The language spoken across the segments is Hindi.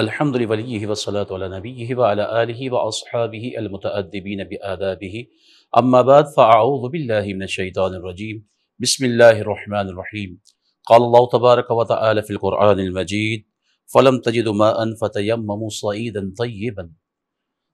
الحمد لوليه والصلاة على نبيه وعلى آله وأصحابه المتأدبين بآدابه أما بعد فأعوذ بالله من الشيطان الرجيم بسم الله الرحمن الرحيم قال الله تبارك وتعالى في القرآن المجيد فلم تجدوا ماء فتيمموا صعيدا طيبا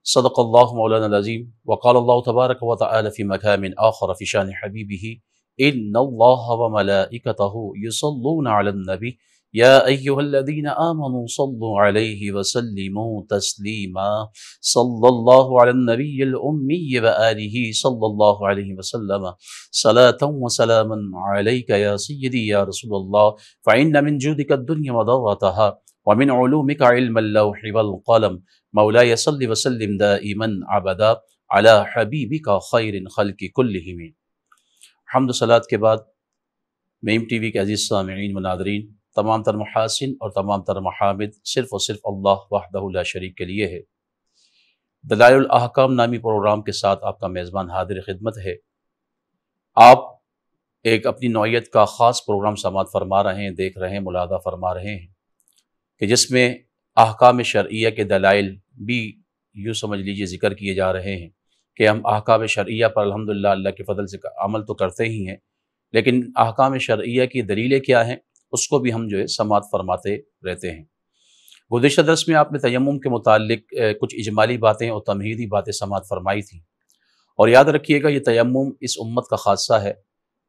صدق الله مولانا العظيم وقال الله تبارك وتعالى في مكان آخر في شان حبيبه إن الله وملائكته يصلون على النبي يا أيها الذين آمنوا صلوا عليه وسلموا تسليما صلى الله على النبي الأمي وآله صلى الله عليه وسلم صلاة وسلاما عليك يا سيدي يا رسول الله فإن من جودك الدنيا وضغطها ومن علومك علم اللوح والقلم مولاي صل وسلم دائما عبدا على حبيبك خير خلق كلهم हमद सलात के बाद मेम टी वी के अजीज़ सामीन मनादरीन तमाम तर महासिन और तमाम तर महामिद सिर्फ़ और सिर्फ अल्लाह वाहदा शरीक के लिए है अहकाम नामी प्रोग्राम के साथ आपका मेज़बान हादिर खिदमत है आप एक अपनी नौीय का ख़ास प्रोग्राम समात फरमा रहे हैं देख रहे हैं मुलादा फरमा रहे हैं कि जिसमें अहकाम शर्या के दलाइल भी यूँ समझ लीजिए ज़िक्र किए जा रहे हैं कि हम अहकाम शर्या पर अलहमदिल्ला अल्लाह के फ़दल से अमल तो करते ही हैं लेकिन अहकाम शर्या की दलीलें क्या हैं उसको भी हम जो है समात फरमाते रहते हैं गुजशत दरस में आपने तयम के मुतल कुछ इजमाली बातें और तमहीदी बातें समात फरमाई थी और याद रखिएगा ये तयम इस उम्मत का खादसा है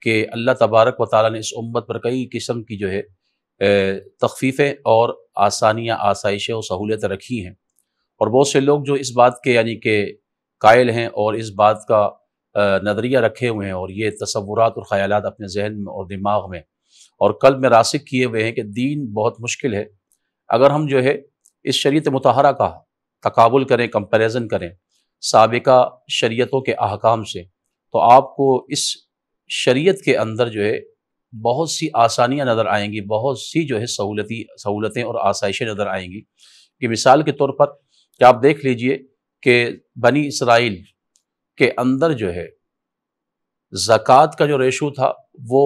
कि अल्लाह तबारक व ताली ने इस उम्मत पर कई किस्म की जो है तखफीफ़ें और आसानियाँ आसाइशें और सहूलियतें रखी हैं और बहुत से लोग जो इस बात के यानी कि कायल हैं और इस बात का नज़रिया रखे हुए हैं और ये तस्वुरात और ख़्याल अपने जहन में और दिमाग में और कल में रासिक किए हुए हैं कि दीन बहुत मुश्किल है अगर हम जो है इस शरीत मतहरा का तकाबुल करें कंपैरिजन करें सबका शरीयतों के अहकाम से तो आपको इस शरीयत के अंदर जो है बहुत सी आसानियां नज़र आएंगी बहुत सी जो है सहूलती सहूलतें और आसाइशें नज़र आएंगी कि मिसाल के तौर पर कि आप देख लीजिए कि बनी इसराइल के अंदर जो है ज़क़़त का जो रेशो था वो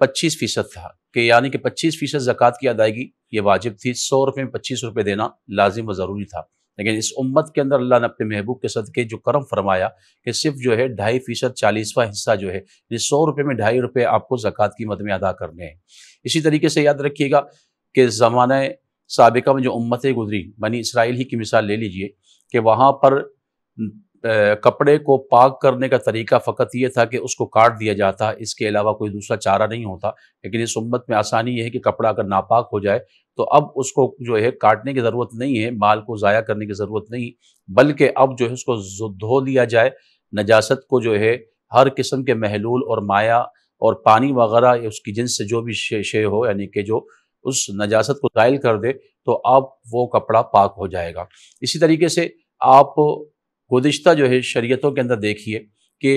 पच्चीस फीसद था कि यानी कि पच्चीस फीसद ज़क़़त की अदायगी ये वाजिब थी सौ रुपये में पच्चीस रुपये देना लाजिम व ज़रूरी था लेकिन इस उम्मत के अंदर अल्लाह ने अपने महबूब के सदक़े जो करम फरमाया कि सिर्फ जो है ढाई फ़ीसद चालीसवा हिस्सा जो है ये सौ रुपये में ढाई रुपये आपको ज़क़ात की मद में अदा करने हैं इसी तरीके से याद रखिएगा कि ज़माने सबका में जो उम्मतें गुजरी बनी इसराइल ही की मिसाल ले लीजिए कि वहाँ पर कपड़े को पाक करने का तरीका फ़कत ये था कि उसको काट दिया जाता इसके अलावा कोई दूसरा चारा नहीं होता लेकिन इस उम्मत में आसानी यह है कि कपड़ा अगर नापाक हो जाए तो अब उसको जो है काटने की ज़रूरत नहीं है माल को ज़ाया करने की ज़रूरत नहीं बल्कि अब जो है उसको धो लिया जाए नजास्त को जो है हर किस्म के महलूल और माया और पानी वगैरह उसकी जिन से जो भी शे, शे हो यानी कि जो उस नजास्त को दायल कर दे तो अब वो कपड़ा पाक हो जाएगा इसी तरीके से आप गुज्त जो है शरीयतों के अंदर देखिए कि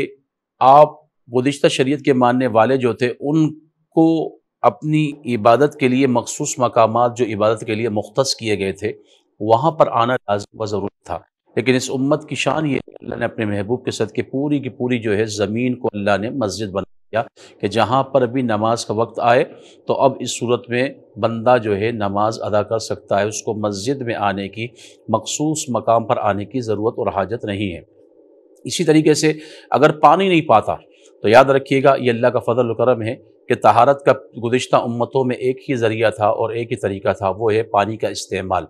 आप गुज्त शरीयत के मानने वाले जो थे उनको अपनी इबादत के लिए मखसूस मकाम जो इबादत के लिए मुख्त किए गए थे वहाँ पर आना लाजम व ज़रूरी था लेकिन इस उम्मत की शान ये अल्लाह ने अपने महबूब के सद के पूरी की पूरी जो है ज़मीन को अल्लाह ने मस्जिद बना दिया कि जहाँ पर भी नमाज का वक्त आए तो अब इस सूरत में बंदा जो है नमाज अदा कर सकता है उसको मस्जिद में आने की मखसूस मकाम पर आने की ज़रूरत और हाजत नहीं है इसी तरीके से अगर पानी नहीं पाता तो याद रखिएगा ये अल्लाह का फ़जल करम है कि तहारत का गुज्त उम्मतों में एक ही ज़रिया था और एक ही तरीका था वो है पानी का इस्तेमाल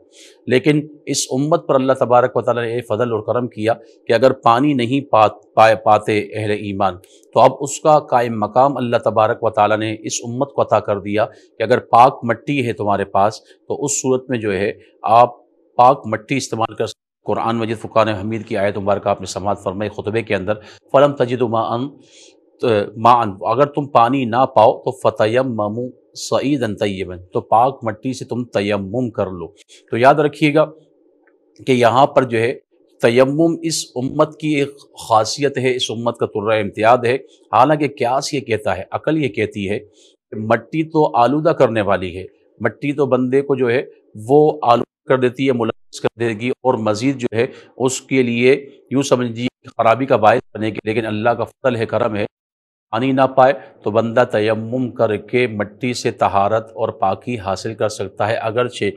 लेकिन इस उम्मत पर अल्लाह तबारक ताली ने यह फ़जल और करम किया कि अगर पानी नहीं पा पाए पाते अहल ईमान तो अब उसका कायम मकाम अल्लाह तबारक व ताली ने इस उम्मत को अता कर दिया कि अगर पाक मट्टी है तुम्हारे पास तो उस सूरत में जो है आप पाक मट्टी इस्तेमाल कर कुरान मजिद फ़ुकान हमीद की आयत मुबारक आपने समात फरमाई खुतबे के अंदर फ़लम तजिदमा मान अगर तुम पानी ना पाओ तो फ़तेम ममू सईद तयबन तो पाक मट्टी से तुम तयम कर लो तो याद रखिएगा कि यहाँ पर जो है तयम इस उम्मत की एक खासियत है इस उम्मत का तुर्र इम्तियाद है हालांकि क्यास ये कहता है अकल ये कहती है कि मट्टी तो आलूदा करने वाली है मट्टी तो बंदे को जो है वो आलू कर देती है मुलाज कर देगी और मज़ीद जो है उसके लिए यूँ समझिए खराबी का बायस बनेगी लेकिन अल्लाह का फतल है करम है पानी ना पाए तो बंदा तयम करके मिट्टी से तहारत और पाकी हासिल कर सकता है अगरचे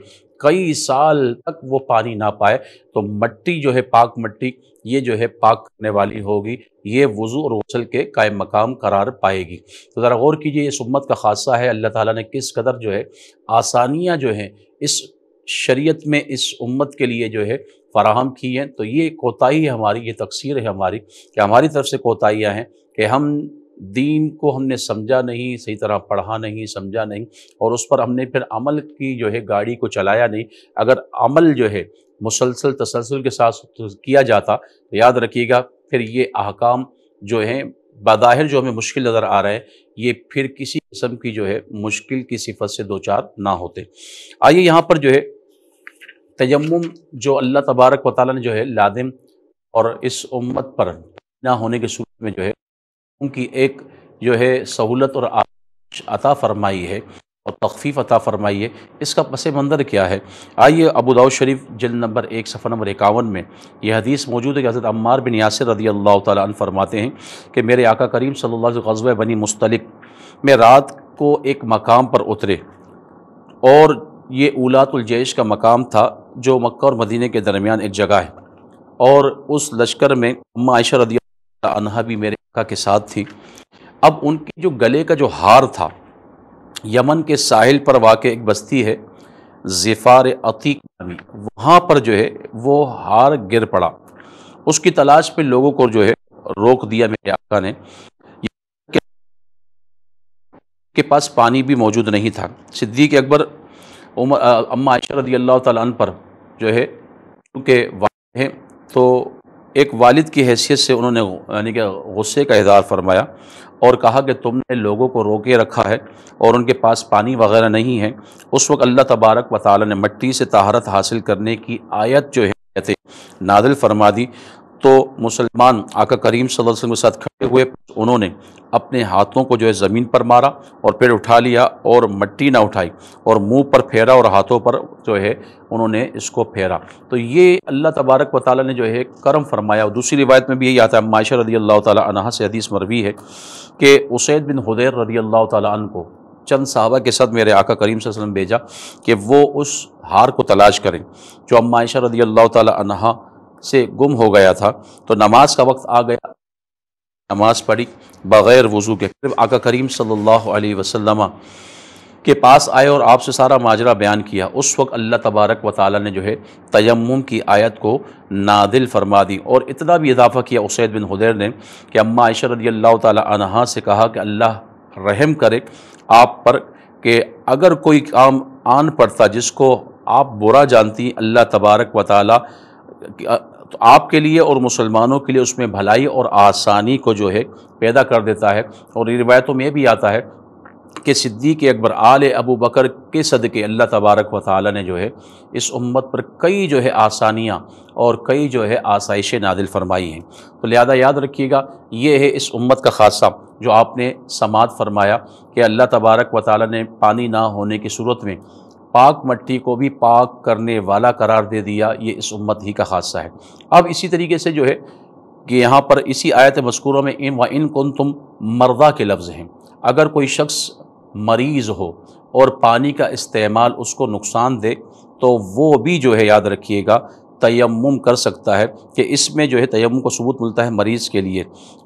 कई साल तक वो पानी ना पाए तो मट्टी जो है पाक मट्टी ये जो है पाक करने वाली होगी ये वज़ू और वसल के कायम मकाम करार पाएगी तो ज़रा गौर कीजिए इस उम्मत का खासा है अल्लाह ताला ने किस कदर जो है आसानियाँ जो हैं इस शरीयत में इस उम्मत के लिए जो है फ़राहम की हैं तो ये कोताही हमारी ये तकसीर है हमारी कि हमारी तरफ से कोताहियाँ हैं कि हम दीन को हमने समझा नहीं सही तरह पढ़ा नहीं समझा नहीं और उस पर हमने फिर अमल की जो है गाड़ी को चलाया नहीं अगर अमल जो है मुसलसल तसलसल के साथ किया जाता तो याद रखिएगा फिर ये अहकाम जो हैं बाहिर जो हमें मुश्किल नज़र आ रहा है ये फिर किसी किस्म की जो है मुश्किल की सिफत से दो चार ना होते आइए यहाँ पर जो है तयम जो अल्लाह तबारक वाली ने जो है लादम और इस उम्मत पर ना होने के सूरत में जो है उनकी एक जो है सहूलत और अता फरमाई है और तखफीफ अता फरमाई है इसका पस मंदर क्या है आइए अबू दाऊद शरीफ जल नंबर एक सफ़र नंबर इक्यावन में यह हदीस मौजूद है कि हज़रत अम्मार बिन यासर रदी अल्लाह तन फरमाते हैं कि मेरे आका करीम सल्ला गजब बनी मुस्तलिक में रात को एक मकाम पर उतरे और ये उलातुलजैश का मकाम था जो मक्का और मदीने के दरमियान एक जगह है और उस लश्कर में अम्मा आयशा रदी अनहा भी मेरे का के साथ थी अब उनके जो गले का जो हार था यमन के साहिल पर वाक़ एक बस्ती है ज़िफ़ार अतीक नामी वहाँ पर जो है वो हार गिर पड़ा उसकी तलाश पे लोगों को जो है रोक दिया मेरे आका ने के पास पानी भी मौजूद नहीं था सिद्दीक अकबर उमर अम्मा आयशा रदी अल्लाह तन पर जो है चूँकि वाक़ हैं तो एक वालिद की हैसियत से उन्होंने यानी कि गुस्से का इजहार फरमाया और कहा कि तुमने लोगों को रोके रखा है और उनके पास पानी वगैरह नहीं है उस वक्त अल्लाह तबारक व ताली ने मट्टी से तहारत हासिल करने की आयत जो है नादिल फरमा दी तो मुसलमान आका करीम वसल्लम के साथ खड़े हुए उन्होंने अपने हाथों को जो है ज़मीन पर मारा और पेड़ उठा लिया और मट्टी ना उठाई और मुंह पर फेरा और हाथों पर जो है उन्होंने इसको फेरा तो ये अल्लाह तबारक व ताली ने जो है करम फरमाया और दूसरी रिवायत में भी यही आता है माशा रदी अल्लाह तह से हदीस मरवी है कि उसैद बिन हदैर रदी अल्लाह तन को चंद साहबा के साथ मेरे आका करीम वसल्लम भेजा कि वो उस हार को तलाश करें जो अम्मा रदी अल्लाह तह से गुम हो गया था तो नमाज का वक्त आ गया नमाज पढ़ी बग़ैर वज़ू के फिर आका करीम सल्लल्लाहु अलैहि वसल्लम के पास आए और आपसे सारा माजरा बयान किया उस वक्त अल्लाह तबारक व ताली ने जो है तयम की आयत को नादिल फरमा दी और इतना भी इजाफ़ा किया उसैद बिन हुदैर ने कि अम्मा आयशा रदी अल्लाह तहा से कहा कि अल्लाह रहम करे आप पर कि अगर कोई काम आन पड़ता जिसको आप बुरा जानती अल्लाह तबारक व ताली तो आपके लिए और मुसलमानों के लिए उसमें भलाई और आसानी को जो है पैदा कर देता है और रिवायतों में भी आता है कि सिद्दीक अकबर आल अबू बकर के सदक़े अल्लाह तबारक व ताली ने जो है इस उम्मत पर कई जो है आसानियाँ और कई जो है आसाइशें नादिल फरमाई हैं तो लिहाजा याद रखिएगा ये है इस उम्मत का खासा जो आपने समात फरमाया कि अल्लाह तबारक व ताली ने पानी ना होने की सूरत में पाक मट्टी को भी पाक करने वाला करार दे दिया ये इस उम्मत ही का हादसा है अब इसी तरीके से जो है कि यहाँ पर इसी आयत मस्कूरों में इन व इन कन तुम मर्दा के लफ्ज़ हैं अगर कोई शख्स मरीज़ हो और पानी का इस्तेमाल उसको नुकसान दे तो वो भी जो है याद रखिएगा तयम कर सकता है कि इसमें जो है तयम को सबूत मिलता है मरीज़ के लिए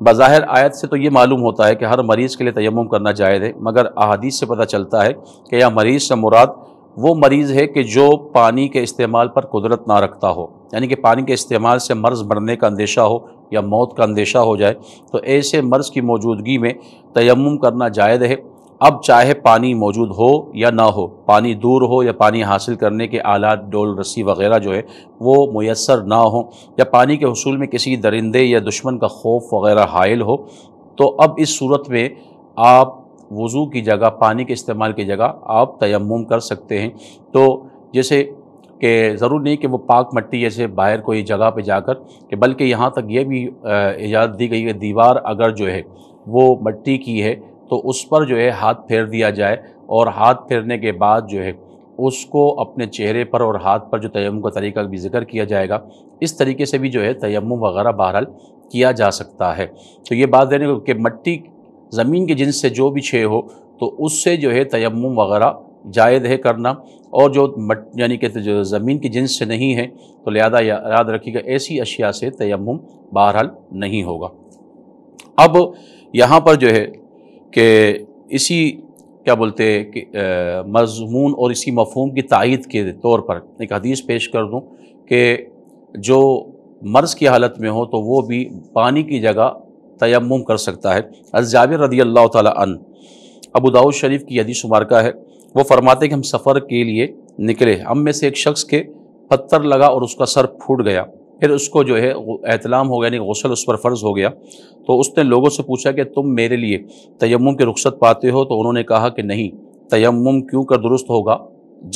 बाहर आयत से तो ये मालूम होता है कि हर मरीज़ के लिए तयम करना जायज़ है मगर अहदीस से पता चलता है कि यह मरीज़ से मुराद वो मरीज़ है कि जो पानी के इस्तेमाल पर कुदरत ना रखता हो यानी कि पानी के इस्तेमाल से मर्ज़ बढ़ने का अंदेशा हो या मौत का अंदेशा हो जाए तो ऐसे मर्ज़ की मौजूदगी में तयम करना जायज़ है अब चाहे पानी मौजूद हो या ना हो पानी दूर हो या पानी हासिल करने के आलात डोल रस्सी वगैरह जो है वो मैसर ना हो या पानी के हसूल में किसी दरिंदे या दुश्मन का खौफ वगैरह हायल हो तो अब इस सूरत में आप वज़ू की जगह पानी के इस्तेमाल की जगह आप तयम कर सकते हैं तो जैसे कि ज़रूर नहीं कि वो पाक मट्टी जैसे बाहर कोई जगह पे जाकर कि बल्कि यहाँ तक ये भी इजाज़त दी गई है दीवार अगर जो है वो मट्टी की है तो उस पर जो है हाथ फेर दिया जाए और हाथ फेरने के बाद जो है उसको अपने चेहरे पर और हाथ पर जो तयम का तरीका भी जिक्र किया जाएगा इस तरीके से भी जो है तयम वगैरह बहरहाल किया जा सकता है तो ये बात देने को कि मट्टी ज़मीन के जिन्स से जो भी छः हो तो उससे जो है तयम वगैरह जायद है करना और जो मट यानी कि जो ज़मीन की जिन्स से नहीं है तो लिहाजा याद रखिएगा ऐसी अशिया से तयम बहरहाल नहीं होगा अब यहाँ पर जो है कि इसी क्या बोलते कि मजमून और इसी मफहम की तइद के तौर पर एक हदीस पेश कर दूँ कि जो मर्ज़ की हालत में हो तो वो भी पानी की जगह तयम कर सकता है अजाबिर रदी अल्लाह तन अबू दाऊद शरीफ की यदि शुमार का है वो फरमाते कि हम सफ़र के लिए निकले हम में से एक शख्स के पत्थर लगा और उसका सर फूट गया फिर उसको जो है एहतलाम हो गया यानी गौसल उस पर फ़र्ज़ हो गया तो उसने लोगों से पूछा कि तुम मेरे लिए तयम की रुख्सत पाते हो तो उन्होंने कहा कि नहीं तयम क्यों कर दुरुस्त होगा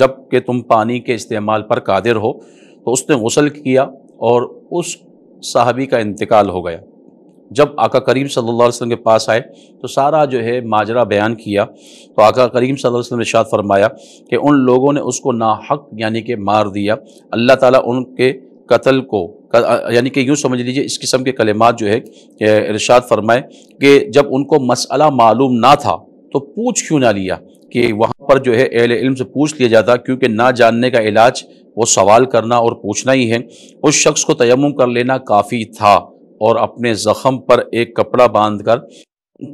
जब कि तुम पानी के इस्तेमाल पर कादिर हो तो उसने गसल किया और उस साहबी का इंतकाल हो गया जब आका करीम सल्लल्लाहु अलैहि वसल्लम के पास आए तो सारा जो है माजरा बयान किया तो आका करीम सल्लल्लाहु अलैहि वसल्लम ने शाद फरमाया कि उन लोगों ने उसको नाहक यानी कि मार दिया अल्लाह ताला उनके कत्ल को यानी कि यूँ समझ लीजिए इस किस्म के कलेमात जो है इरशाद फरमाए कि जब उनको मसला मालूम ना था तो पूछ क्यों ना लिया कि वहाँ पर जो है अहल इल्म से पूछ लिया जाता क्योंकि ना जानने का इलाज वो सवाल करना और पूछना ही है उस शख्स को तयम कर लेना काफ़ी था और अपने ज़ख़म पर एक कपड़ा बांध कर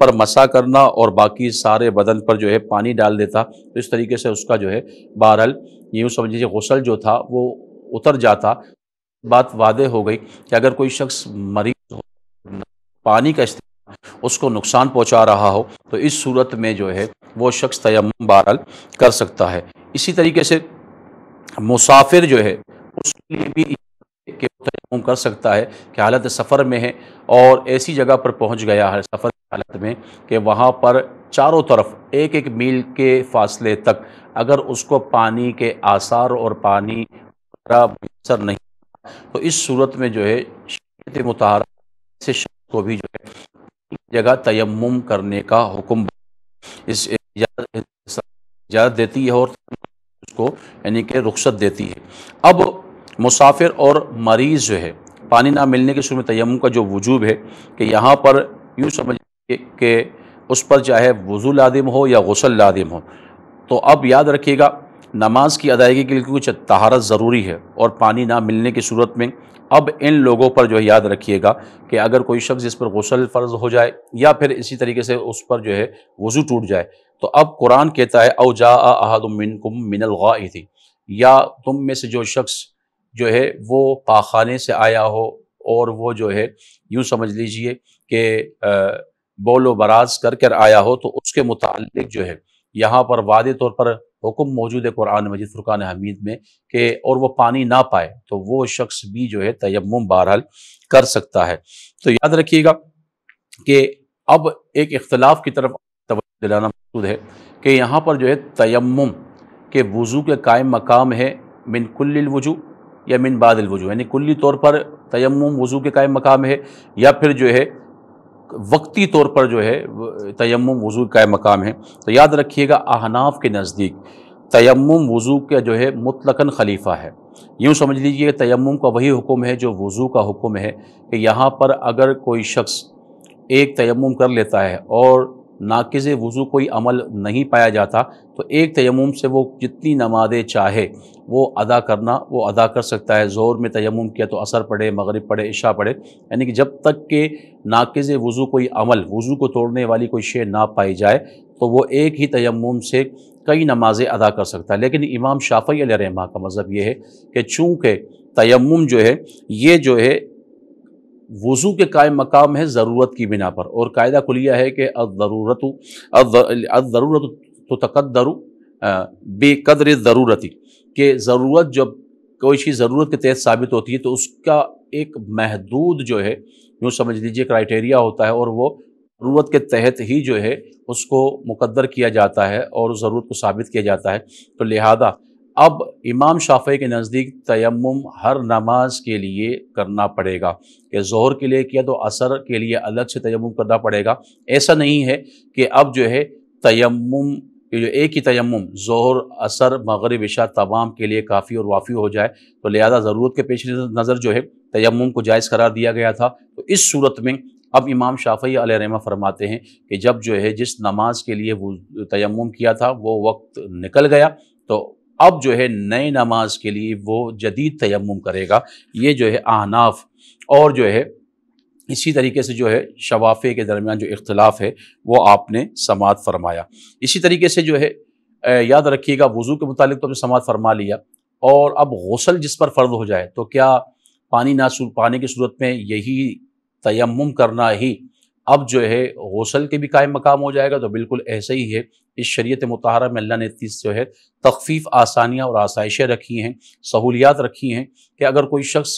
पर मसा करना और बाकी सारे बदन पर जो है पानी डाल देता तो इस तरीके से उसका जो है बहरहाल यूँ समझ लीजिए गसल जो था वो उतर जाता बात वादे हो गई कि अगर कोई शख्स मरीज हो पानी का उसको नुकसान पहुंचा रहा हो तो इस सूरत में जो है वो शख्स तयम बहरहाल कर सकता है इसी तरीके से मुसाफिर जो है उसके लिए भी के तयम कर सकता है कि हालत सफ़र में है और ऐसी जगह पर पहुंच गया है सफ़र हालत में कि वहाँ पर चारों तरफ एक एक मील के फासले तक अगर उसको पानी के आसार और पानी मुयसर नहीं तो इस सूरत में जो है शरीत से शख्स को भी जो है जगह तयम करने का हुक्म इस इजाज़त देती है और उसको यानी कि रुख्सत देती है अब मुसाफिर और मरीज़ जो है पानी ना मिलने के शुरू में तयम का जो वजूब है कि यहाँ पर यूँ समझिए कि उस पर चाहे वज़ू लादिम हो या गसल लादिम हो तो अब याद रखिएगा नमाज़ की अदायगी के लिए कुछ तहारत ज़रूरी है और पानी ना मिलने की सूरत में अब इन लोगों पर जो है याद रखिएगा कि अगर कोई शख्स इस पर गसल फ़र्ज हो जाए या फिर इसी तरीके से उस पर जो है वज़ू टूट जाए तो अब कुरान कहता है अवजा मिनल मिनलगा थी या तुम में से जो शख्स जो है वो पाखाने से आया हो और वो जो है यूँ समझ लीजिए कि बोलो बराज कर कर आया हो तो उसके मुतालिक जो है यहाँ पर वाद तौर पर हुक्म मौजूद है कुरान मजीद फुरकान हमीद में कि और वो पानी ना पाए तो वो शख्स भी जो है तयम बहरहाल कर सकता है तो याद रखिएगा कि अब एक इख्तलाफ की तरफ दिलाना मौजूद है कि यहाँ पर जो है तयम के वज़ू के कायम मकाम है मिनकुल्लिल वजू या मिन बादल वजू यानी कुल्ली तौर पर तयम वज़ू के कायम मकाम है या फिर जो है वक्ती तौर पर जो है तयम वज़ू का मकाम है तो याद रखिएगा अहनाफ के नज़दीक तयम वज़ू का जो है मुतलकन खलीफा है यूँ समझ लीजिए तयम का वही हुक्म है जो वज़ू का हुक्म है कि यहाँ पर अगर कोई शख्स एक तयम कर लेता है और नाकज वज़ू कोई अमल नहीं पाया जाता तो एक तयमुम से वो जितनी नमाज़ें चाहे वो अदा करना वो अदा कर सकता है ज़ोर में तयमुम किया तो असर पड़े मगरब पड़े इशा पड़े यानी कि जब तक के नाकज वज़ू कोई अमल वज़ू को तोड़ने वाली कोई शे ना पाई जाए तो वो एक ही तयमुम से कई नमाज़ें अदा कर सकता है लेकिन इमाम शाफ़ी रहमा का मज़हब ये है कि चूँकि तयमुम जो है ये जो है वज़ू के कायम मकाम है ज़रूरत की बिना पर और कायदा कुलिया है कि अज़रूरत अज़रूरत तो तकदर बेकदर ज़रूरती कि ज़रूरत जब कोई चीज़ ज़रूरत के तहत साबित होती है तो उसका एक महदूद जो है यूँ समझ लीजिए क्राइटेरिया होता है और वो ज़रूरत के तहत ही जो है उसको मुकद्दर किया जाता है और ज़रूरत को साबित किया जाता है तो लिहाजा अब इमाम शाफे के नज़दीक तयम हर नमाज के लिए करना पड़ेगा कि जोहर के लिए किया तो असर के लिए अलग से तयम करना पड़ेगा ऐसा नहीं है कि अब जो है तयम जो एक ही तयम ज़ोहर असर मगरब इशा तमाम के लिए काफ़ी और वाफ़ी हो जाए तो लिहाजा ज़रूरत के पेश नज़र जो है तयम को जायज़ करार दिया गया था तो इस सूरत में अब इमाम शाफी रहमा फरमाते हैं कि जब जो है जिस नमाज के लिए वो तयम किया था वो वक्त निकल गया तो अब जो है नए नमाज के लिए वो जदीद तयम करेगा ये जो है आहनाफ और जो है इसी तरीके से जो है शवाफ़े के दरमियान जो इख्तलाफ है वो आपने समात फरमाया इसी तरीके से जो है याद रखिएगा वज़ू के मुतालिक तो हमने समात फरमा लिया और अब गौसल जिस पर फ़र्द हो जाए तो क्या पानी ना पानी की सूरत में यही तयम करना ही अब जो है गौसल के भी कायम मकाम हो जाएगा तो बिल्कुल ऐसे ही है इस शरीत मतहरा में अल्लाह ने इतनी जो है तकफीफ़ आसानियाँ और आसाइशें रखी हैं सहूलियात रखी हैं कि अगर कोई शख्स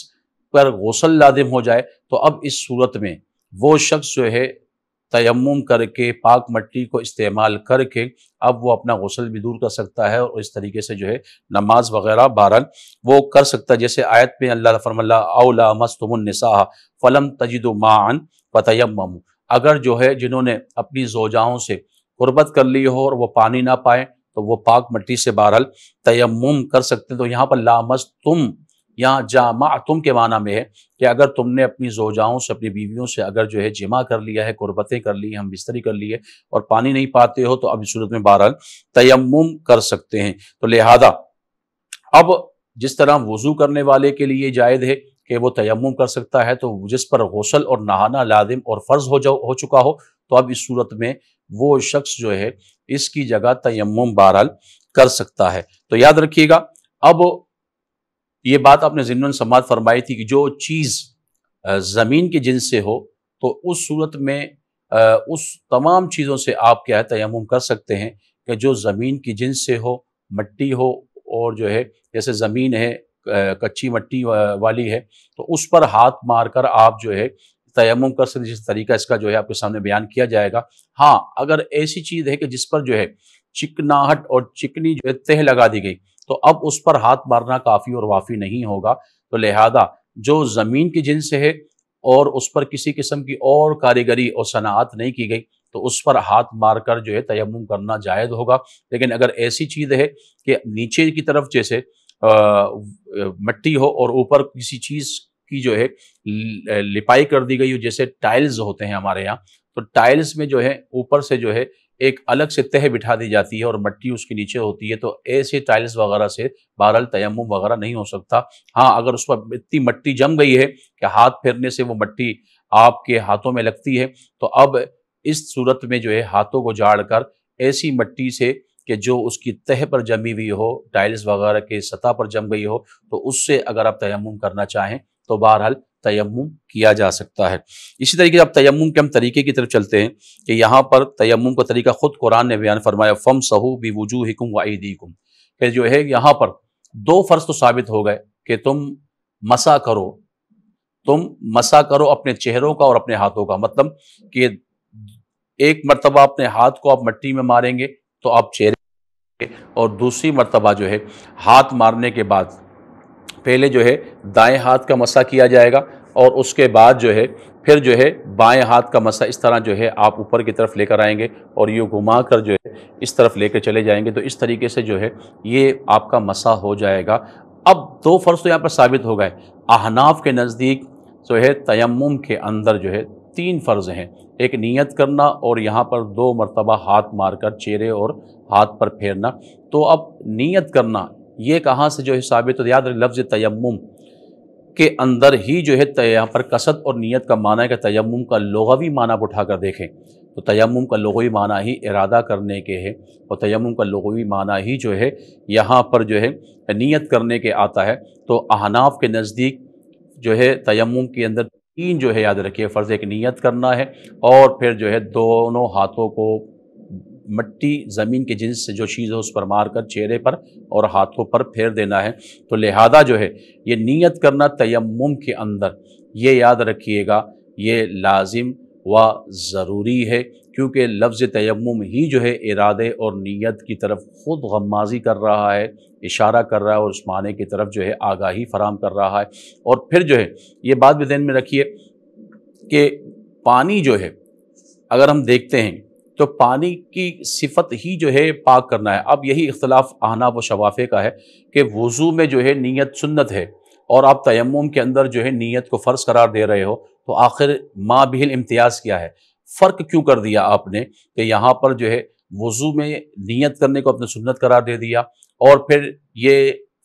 पर गसल लादिम हो जाए तो अब इस सूरत में वो शख्स जो है तयम करके पाक मट्टी को इस्तेमाल करके अब वो अपना गसल भी दूर कर सकता है और इस तरीके से जो है नमाज वगैरह बहरहाल वो कर सकता है जैसे आयत में अल्लाह फरमल्ला अवला मस्तुमनसा फ़लम तजिद मान तयम अगर जो है जिन्होंने अपनी जोजाओं से गुर्बत कर ली हो और वो पानी ना पाए तो वो पाक मट्टी से बहरल तयम कर सकते हैं तो यहाँ पर लामस तुम यहाँ जामा तुम के माना में है कि अगर तुमने अपनी जोजाओं से अपनी बीवियों से अगर जो है जिमा कर लिया है कुर्बतें कर ली हम बिस्तरी कर ली है और पानी नहीं पाते हो तो अब इस सूरत में बहरहाल तयम कर सकते हैं तो लिहाजा अब जिस तरह वज़ू करने वाले के लिए जायद है कि वो तयम कर सकता है तो जिस पर गौसल और नहाना लादिम और फ़र्ज हो जा हो चुका हो तो अब इस सूरत में वो शख्स जो है इसकी जगह तयम बहरहाल कर सकता है तो याद रखिएगा अब ये बात आपने जिन समात फरमाई थी कि जो चीज़ ज़मीन के जिन से हो तो उस सूरत में उस तमाम चीज़ों से आप क्या है तयम कर सकते हैं कि जो ज़मीन की जिन से हो मट्टी हो और जो है जैसे ज़मीन है कच्ची मट्टी वाली है तो उस पर हाथ मारकर आप जो है तयम का तरीका इसका जो है आपके सामने बयान किया जाएगा हाँ अगर ऐसी चीज़ है कि जिस पर जो है चिकनाहट और चिकनी जो है तह लगा दी गई तो अब उस पर हाथ मारना काफ़ी और वाफ़ी नहीं होगा तो लिहाजा जो ज़मीन की से है और उस पर किसी किस्म की और कारीगरी और सनात नहीं की गई तो उस पर हाथ मारकर जो है तयम करना जायज़ होगा लेकिन अगर ऐसी चीज़ है कि नीचे की तरफ जैसे मट्टी हो और ऊपर किसी चीज की जो है लिपाई कर दी गई हो जैसे टाइल्स होते हैं हमारे यहाँ तो टाइल्स में जो है ऊपर से जो है एक अलग से तह बिठा दी जाती है और मट्टी उसके नीचे होती है तो ऐसे टाइल्स वगैरह से बहरहाल तयम वगैरह नहीं हो सकता हाँ अगर उस पर इतनी मट्टी जम गई है कि हाथ फेरने से वो मट्टी आपके हाथों में लगती है तो अब इस सूरत में जो है हाथों को झाड़ कर ऐसी मट्टी से कि जो उसकी तह पर जमी हुई हो टाइल्स वगैरह के सतह पर जम गई हो तो उससे अगर आप तयम करना चाहें तो बहरहाल तयम किया जा सकता है इसी तरीके से आप तयम के हम तरीके की तरफ चलते हैं कि यहाँ पर तयम का तरीका खुद कुरान ने बयान फरमाया फ़म सहू बी वजू हिकुम वाईदीकुम कि जो है यहाँ पर दो फ़र्ज तो साबित हो गए कि तुम मसा करो तुम मसा करो अपने चेहरों का और अपने हाथों का मतलब कि एक मरतबा अपने हाथ को आप मट्टी में मारेंगे तो आप चेहरे और दूसरी मरतबा जो है हाथ मारने के बाद पहले जो है दाएं हाथ का मसा किया जाएगा और उसके बाद जो है फिर जो है बाएं हाथ का मसा इस तरह जो है आप ऊपर की तरफ लेकर आएंगे और ये घुमा कर जो है इस तरफ लेकर चले जाएंगे तो इस तरीके से जो है ये आपका मसा हो जाएगा अब दो फ़र्ज़ तो यहाँ पर साबित हो गए आहनाफ के नज़दीक जो है तयम के अंदर जो है तीन फ़र्ज़ हैं एक नियत करना और यहाँ पर दो मरतबा हाथ मारकर चेहरे और हाथ पर फेरना तो अब नियत करना ये कहाँ से जो है साबित तो याद लफ्ज़ तयम के अंदर ही जो है यहाँ पर कसद और नियत का माना है कि तयम का लोग़वी माना उठाकर उठा कर देखें तो तयम का लोगवी माना ही इरादा करने के है और तयम का लोगवी माना ही जो है यहाँ पर जो है नीयत करने के आता है तो अहनाफ के नज़दीक जो है तयम के अंदर तीन जो है याद रखिए फ़र्ज़ एक नीयत करना है और फिर जो है दोनों हाथों को मट्टी ज़मीन के जिन्स से जो चीज़ है उस पर मार कर चेहरे पर और हाथों पर फेर देना है तो लिहाजा जो है ये नीयत करना तयम के अंदर ये याद रखिएगा ये लाजिम व ज़रूरी है क्योंकि लफ्ज़ तयम ही जो है इरादे और नीयत की तरफ ख़ुद गमाजी कर रहा है इशारा कर रहा है और उस माने की तरफ जो है आगाही फराम कर रहा है और फिर जो है ये बात भी जहन में रखिए कि पानी जो है अगर हम देखते हैं तो पानी की सिफत ही जो है पाक करना है अब यही इख्तलाफ आना व शवाफ़े का है कि वज़ू में जो है नीयत सुन्नत है और आप तयम के अंदर जो है नीयत को फ़र्ज़ करार दे रहे हो तो आखिर माँ बिल इम्तियाज़ क्या है फ़र्क क्यों कर दिया आपने कि यहाँ पर जो है वज़ू में नियत करने को अपने सुन्नत करार दे दिया और फिर ये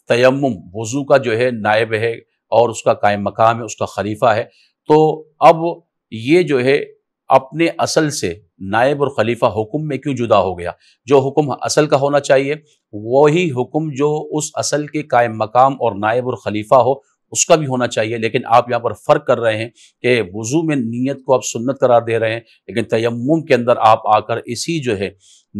तयम वज़ू का जो है नायब है और उसका कायम मकाम है उसका खलीफा है तो अब ये जो है अपने असल से नायब और खलीफा हुक्म में क्यों जुदा हो गया जो हुक्म असल का होना चाहिए वही हुक्म जो उस असल के कायम मकाम और नायब और खलीफा हो उसका भी होना चाहिए लेकिन आप यहाँ पर फ़र्क कर रहे हैं कि वज़ू में नीयत को आप सुन्नत करार दे रहे हैं लेकिन तयम के अंदर आप आकर इसी जो है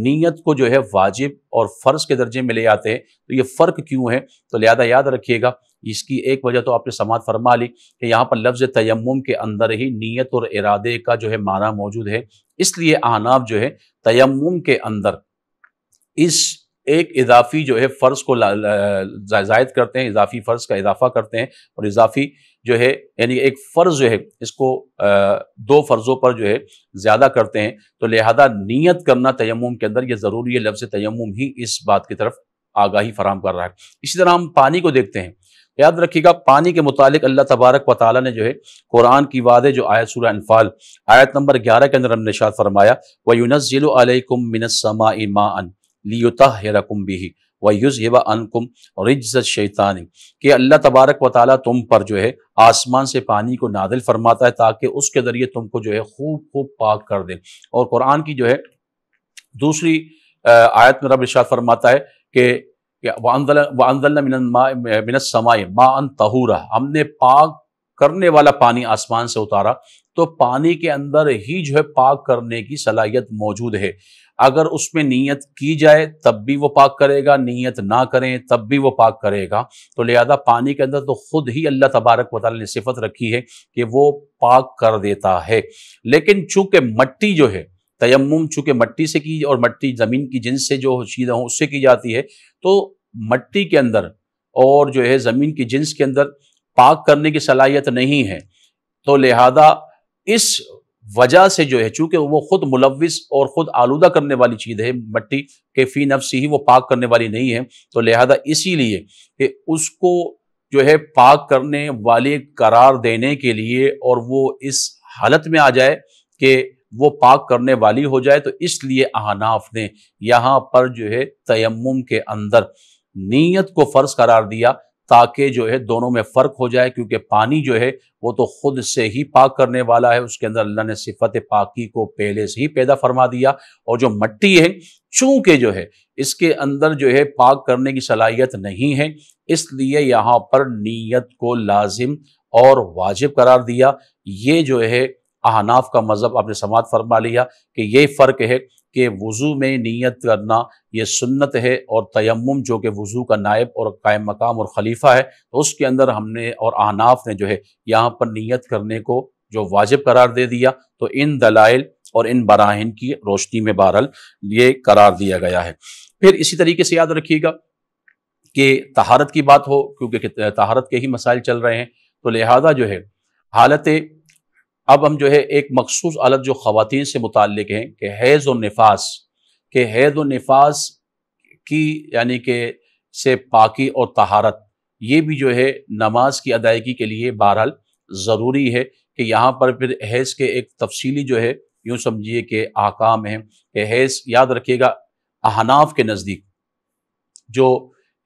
नीयत को जो है वाजिब और फ़र्ज के दर्जे में ले आते हैं तो ये फ़र्क क्यों है तो लिहाजा याद रखिएगा इसकी एक वजह तो आपने समात फरमा ली कि यहाँ पर लफ्ज़ तयम के अंदर ही नीयत और इरादे का जो है माना मौजूद है इसलिए आनाब जो है तयम के अंदर इस एक इजाफी जो है फ़र्ज़ को जायद करते हैं इजाफी फ़र्ज़ का इजाफा करते हैं और इजाफी जो है यानी एक फ़र्ज़ जो है इसको दो फ़र्ज़ों पर जो है ज़्यादा करते हैं तो लिहाजा नीयत करना तयम के अंदर यह ज़रूरी है लफ्ज़ तयम ही इस बात की तरफ आगाही फराम कर रहा है इसी तरह हम पानी को देखते हैं याद रखिएगा पानी के मुतालिक अल्लाह तबारक व ताली ने जो है कुरान की वादे जो आयत सूर्य अनफाल आयत नंबर ग्यारह के अंदर हमने शाद फरमाया व यूनज़िलकुम मिनसमा अन लियुता भी व युज़ हिबा अनकुम रिजत शैतान कि अल्लाह तबारक व ताली तुम पर जो है आसमान से पानी को नादिल फरमाता है ताकि उसके ज़रिए तुमको जो है खूब खूब पाक कर दे और कुरान की जो है दूसरी आयत में रब इशाद फरमाता है कि वंदल वानदल वानदल मिनत समाय मा अन तहूरा हमने पाक करने वाला पानी आसमान से उतारा तो पानी के अंदर ही जो है पाक करने की सलाहियत मौजूद है अगर उसमें नीयत की जाए तब भी वो पाक करेगा नीयत ना करें तब भी वो पाक करेगा तो लिहाजा पानी के अंदर तो खुद ही अल्लाह तबारक वाल ने सिफत रखी है कि वो पाक कर देता है लेकिन चूंकि मट्टी जो है तयम चूँकि मट्टी से की और मट्टी ज़मीन की जिन्स से जो चीज़ें हों उससे की जाती है तो मट्टी के अंदर और जो है ज़मीन की जिन्स के अंदर पाक करने की सलाहियत नहीं है तो लिहाजा इस वजह से जो है चूंकि वो खुद मुलविस और ख़ुद आलूदा करने वाली चीज़ है मट्टी के फी नफसी ही वो पाक करने वाली नहीं है तो लिहाजा इसीलिए कि उसको जो है पाक करने वाले करार देने के लिए और वो इस हालत में आ जाए कि वो पाक करने वाली हो जाए तो इसलिए अहनाफ ने यहाँ पर जो है तयम के अंदर नीयत को फ़र्ज करार दिया ताकि जो है दोनों में फ़र्क हो जाए क्योंकि पानी जो है वो तो खुद से ही पाक करने वाला है उसके अंदर अल्लाह ने सिफत पाकी को पहले से ही पैदा फरमा दिया और जो मट्टी है चूँकि जो है इसके अंदर जो है पाक करने की सलाहियत नहीं है इसलिए यहाँ पर नीयत को लाजिम और वाजिब करार दिया ये जो है अहनाफ का मज़हब आपने समात फरमा लिया कि ये फ़र्क है कि वज़ू में नीयत करना ये सुन्नत है और तयम जो कि वज़ू का नायब और कायम मकाम और खलीफा है तो उसके अंदर हमने और अनाफ ने जो है यहाँ पर नीयत करने को जो वाजिब करार दे दिया तो इन दलाइल और इन बराहन की रोशनी में बहरल ये करार दिया गया है फिर इसी तरीके से याद रखिएगा कि तहारत की बात हो क्योंकि तहारत के ही मसाइल चल रहे हैं तो लिहाजा जो है हालत अब हम जो है एक मखसूस अलग जो ख़वान से मुतल हैं कि हैज़ और नफास के हैज़ और नफास की यानी कि से पाकि और तहारत ये भी जो है नमाज की अदायगी के लिए बहरहाल ज़रूरी है कि यहाँ पर फिर हैज़ के एक तफसीली जो है यूँ समझिए कि आकाम हैं कि हैज़ याद रखिएगा अहनाफ के नज़दीक जो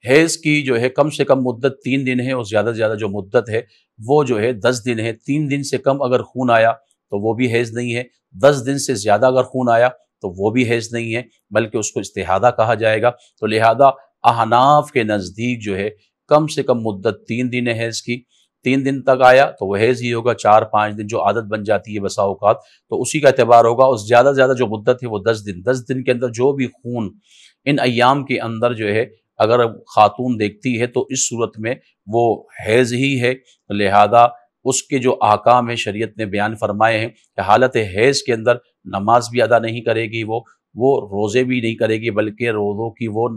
हैज़ की जो है कम से कम मुद्दत तीन दिन है और ज़्यादा से ज़्यादा जो मुद्दत है वो जो है दस दिन है तीन दिन से कम अगर खून आया तो वो भी हैज़ नहीं है दस दिन से ज़्यादा अगर खून आया तो वो भी हैज़ नहीं है बल्कि उसको इस्तेहादा कहा जाएगा तो लिहाजा अहनाफ के नज़दीक जो है कम से कम मुद्दत तीन दिन है हैज़ की तीन दिन तक आया तो वह हैज़ ही होगा चार पाँच दिन जो आदत बन जाती है बसा तो उसी का अतबार होगा और ज़्यादा से ज़्यादा जो मुद्दत है वो दस दिन दस दिन के अंदर जो भी खून इन अयाम के अंदर जो है अगर खातून देखती है तो इस सूरत में वो हैज़ ही है लिहाजा उसके जो आकाम है शरीयत ने बयान फरमाए हैं कि हालत हैज़ के अंदर नमाज भी अदा नहीं करेगी वो वो रोज़े भी नहीं करेगी बल्कि रोज़ों की वो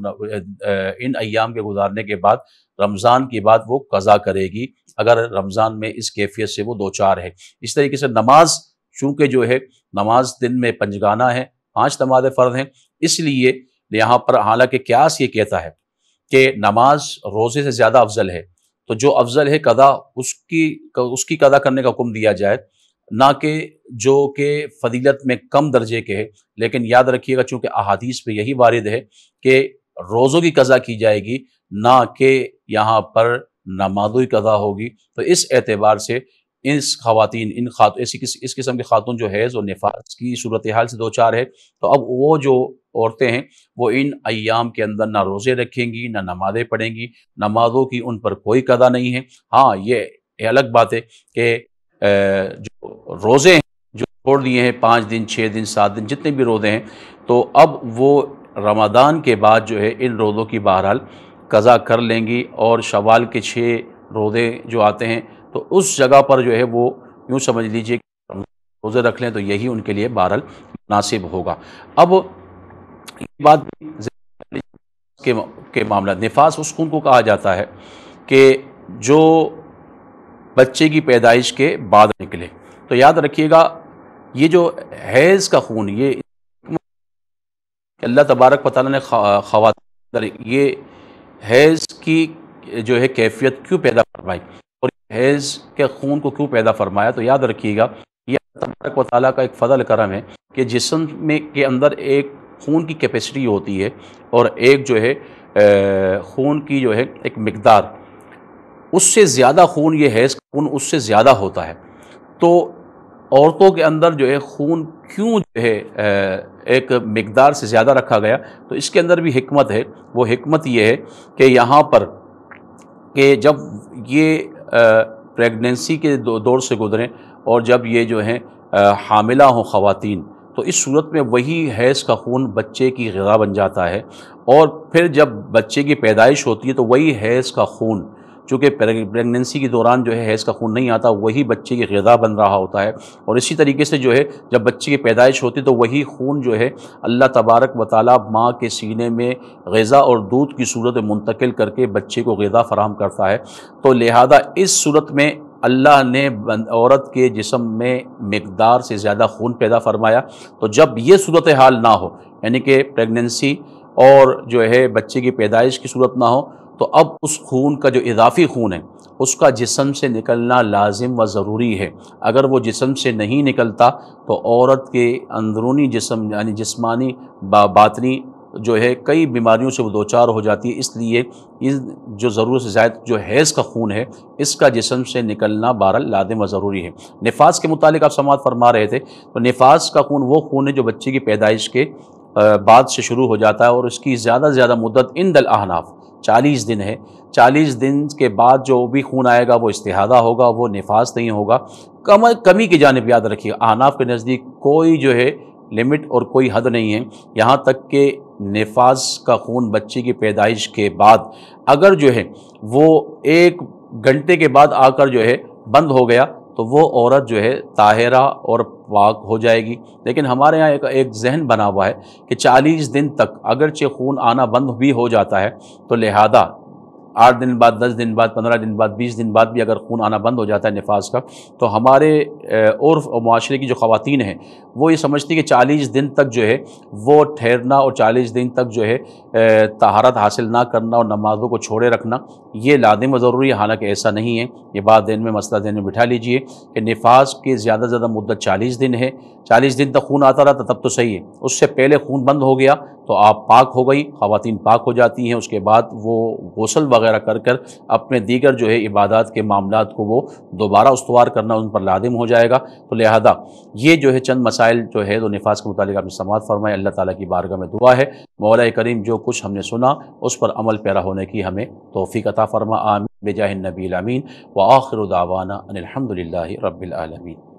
इन अयाम के गुजारने के बाद रमज़ान के बाद वो कज़ा करेगी अगर रमज़ान में इस कैफियत से वो दो चार है इस तरीके से नमाज चूँकि जो है नमाज दिन में पंजगाना है पाँच नमाज फ़र्द हैं इसलिए यहाँ पर हालांकि क्यास ये कहता है कि नमाज रोज़े से ज़्यादा अफजल है तो जो अफजल है कदा उसकी उसकी कदा करने का हुक्म दिया जाए ना कि जो कि फजीलत में कम दर्जे के है लेकिन याद रखिएगा चूँकि अहादीस पे यही वारद है कि रोज़ों की कज़ा की जाएगी ना कि यहाँ पर नमाजी कज़ा होगी तो इस एतबार से इस खातन इन खात ऐसी किस इस किस्म के खातून जो हैज़ और नफाज की सूरत हाल से दो चार है तो अब वो जो औरतें हैं वो इन अयाम के अंदर ना रोज़े रखेंगी ना नमाज़ें पढ़ेंगी नमाज़ों की उन पर कोई कदा नहीं है हाँ ये अलग बात है कि जो रोज़े हैं जो छोड़ दिए हैं पाँच दिन छः दिन सात दिन जितने भी रोज़े हैं तो अब वो रमादान के बाद जो है इन रोज़ों की बहरहाल कज़ा कर लेंगी और शवाल के छः रोज़े जो आते हैं तो उस जगह पर जो है वो यूँ समझ लीजिए रोज़े रख लें तो यही उनके लिए बहरहाल मुनासिब होगा अब ये बात के के मामला निफास उस खून को कहा जाता है कि जो बच्चे की पैदाइश के बाद निकले तो याद रखिएगा ये जो हैज़ का खून ये अल्लाह तबारक वाली ने खवात ये हैज़ की जो है कैफियत क्यों पैदा फरमाई और हैज़ के खून को क्यों पैदा फरमाया तो याद रखिएगा ये तबारक वाली का एक फ़जल करम है कि जिसम में के अंदर एक खून की कैपेसिटी होती है और एक जो है खून की जो है एक मकदार उससे ज़्यादा खून ये हैज़ खून उससे ज़्यादा होता है तो औरतों के अंदर जो है खून क्यों जो है एक मकदार से ज़्यादा रखा गया तो इसके अंदर भी हमत है वो हमत ये है कि यहाँ पर कि जब ये प्रेगनेंसी के दौर से गुजरें और जब ये जो हैं हामिला हों खीन तो इस सूरत में वही हैज़ का खून बच्चे की गज़ा बन जाता है और फिर जब बच्चे की पैदाइश होती है तो वही हैज़ का खून चूँकि प्रेगनेंसी के दौरान जो है हैज़ का खून नहीं आता वही बच्चे की गज़ा बन रहा होता है और इसी तरीके से जो है जब बच्चे की पैदाइश होती है तो वही खून जो है अल्लाह तबारक व ताली माँ के सीने में गज़ा और दूध की सूरत मुंतकिल करके बच्चे को गज़ा फ़राहम करता है तो लिहाजा इस सूरत में अल्लाह ने औरत के जिसम में मकदार से ज़्यादा खून पैदा फरमाया तो जब ये सूरत हाल ना हो यानी कि प्रेगनेंसी और जो है बच्चे की पैदाइश की सूरत ना हो तो अब उस खून का जो इजाफी खून है उसका जिसम से निकलना लाजिम व ज़रूरी है अगर वो जिसम से नहीं निकलता तो औरत के अंदरूनी जिसम यानी जिस्मानी बा, बातनी जो है कई बीमारियों से वो दो चार हो जाती है इसलिए इस जो ज़रूरत से ज़ायद जो हैज़ का खून है इसका जिसम से निकलना बहरल लादम ज़रूरी है नफाज के मुतालिक आप समात फरमा रहे थे तो नफाज का खून वो खून है जो बच्चे की पैदाइश के बाद से शुरू हो जाता है और उसकी ज़्यादा से ज़्यादा मुद्दत इन दल आहनाफ़ चालीस दिन है चालीस दिन के बाद जो भी खून आएगा वो इस्तेहादा होगा वो नफाज नहीं होगा कम कमी की जानब याद रखिए आहनाफ के नज़दीक कोई जो है लिमिट और कोई हद नहीं है यहाँ तक कि नफाज का खून बच्चे की पैदाइश के बाद अगर जो है वो एक घंटे के बाद आकर जो है बंद हो गया तो वो औरत जो है ताहरा और पाक हो जाएगी लेकिन हमारे यहाँ एक एक जहन बना हुआ है कि 40 दिन तक अगर चे खून आना बंद भी हो जाता है तो लिहाजा आठ दिन बाद दस दिन बाद पंद्रह दिन बाद बीस दिन बाद भी अगर खून आना बंद हो जाता है नफाज का तो हमारे और माशरे की जो ख़वान हैं वो ये समझती कि 40 दिन तक जो है वो ठहरना और 40 दिन तक जो है तहारत हासिल ना करना और नमाज़ों को छोड़े रखना ये लादम ज़रूरी है हालांकि ऐसा नहीं है ये बात दिन में मसला दिन में बिठा लीजिए कि नफाज की ज़्यादा से ज़्यादा मुद्दत चालीस दिन है चालीस दिन तक खून आता रहता तो तब तो सही है उससे पहले खून बंद हो गया तो आप पाक हो गई खातन पाक हो जाती हैं उसके बाद वो गौसल वगैरह कर कर अपने दीगर जो है इबादत के मामला को वो दोबारा उसवार करना उन पर लादम हो जाएगा तो लिहाजा ये जो है चंद मसाइल मसाइल जो है तो नफाज के मुतालिक आपने समात फरमाए अल्लाह ताला की बारगाह में दुआ है मौला करीम जो कुछ हमने सुना उस पर अमल पैरा होने की हमें तोफ़ी अता फरमा आमीन बेजाह नबी अमीन व आखिर दावाना अनिलहमदिल्ला रबालमीन